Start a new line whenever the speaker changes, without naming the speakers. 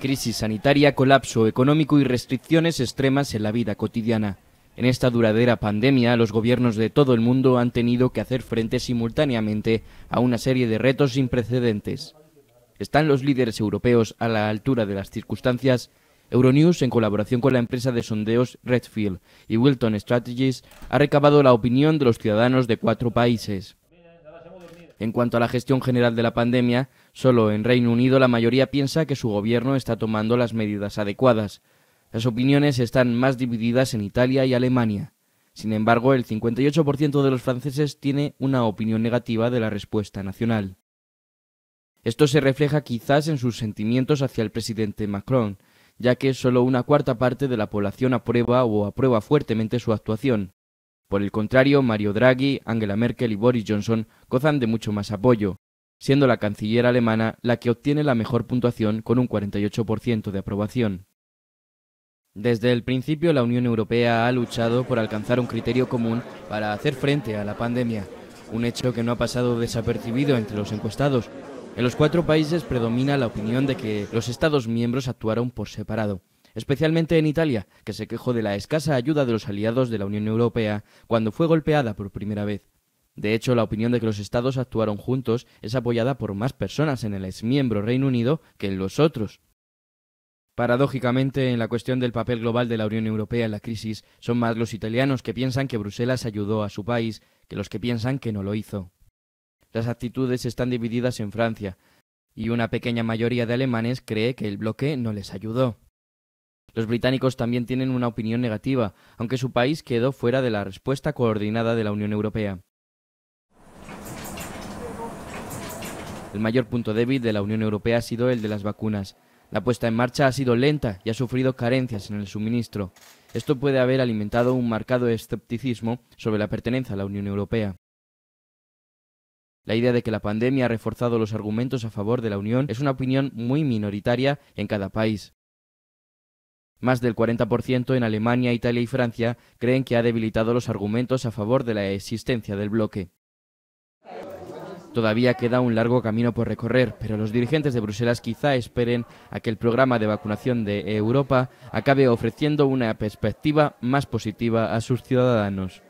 Crisis sanitaria, colapso económico y restricciones extremas en la vida cotidiana. En esta duradera pandemia, los gobiernos de todo el mundo han tenido que hacer frente simultáneamente a una serie de retos sin precedentes. ¿Están los líderes europeos a la altura de las circunstancias? Euronews, en colaboración con la empresa de sondeos Redfield y Wilton Strategies, ha recabado la opinión de los ciudadanos de cuatro países. En cuanto a la gestión general de la pandemia, solo en Reino Unido la mayoría piensa que su gobierno está tomando las medidas adecuadas. Las opiniones están más divididas en Italia y Alemania. Sin embargo, el 58% de los franceses tiene una opinión negativa de la respuesta nacional. Esto se refleja quizás en sus sentimientos hacia el presidente Macron, ya que solo una cuarta parte de la población aprueba o aprueba fuertemente su actuación. Por el contrario, Mario Draghi, Angela Merkel y Boris Johnson gozan de mucho más apoyo, siendo la canciller alemana la que obtiene la mejor puntuación con un 48% de aprobación. Desde el principio, la Unión Europea ha luchado por alcanzar un criterio común para hacer frente a la pandemia, un hecho que no ha pasado desapercibido entre los encuestados. En los cuatro países predomina la opinión de que los Estados miembros actuaron por separado especialmente en Italia, que se quejó de la escasa ayuda de los aliados de la Unión Europea cuando fue golpeada por primera vez. De hecho, la opinión de que los estados actuaron juntos es apoyada por más personas en el exmiembro Reino Unido que en los otros. Paradójicamente, en la cuestión del papel global de la Unión Europea en la crisis, son más los italianos que piensan que Bruselas ayudó a su país que los que piensan que no lo hizo. Las actitudes están divididas en Francia, y una pequeña mayoría de alemanes cree que el bloque no les ayudó. Los británicos también tienen una opinión negativa, aunque su país quedó fuera de la respuesta coordinada de la Unión Europea. El mayor punto débil de la Unión Europea ha sido el de las vacunas. La puesta en marcha ha sido lenta y ha sufrido carencias en el suministro. Esto puede haber alimentado un marcado escepticismo sobre la pertenencia a la Unión Europea. La idea de que la pandemia ha reforzado los argumentos a favor de la Unión es una opinión muy minoritaria en cada país. Más del 40% en Alemania, Italia y Francia creen que ha debilitado los argumentos a favor de la existencia del bloque. Todavía queda un largo camino por recorrer, pero los dirigentes de Bruselas quizá esperen a que el programa de vacunación de Europa acabe ofreciendo una perspectiva más positiva a sus ciudadanos.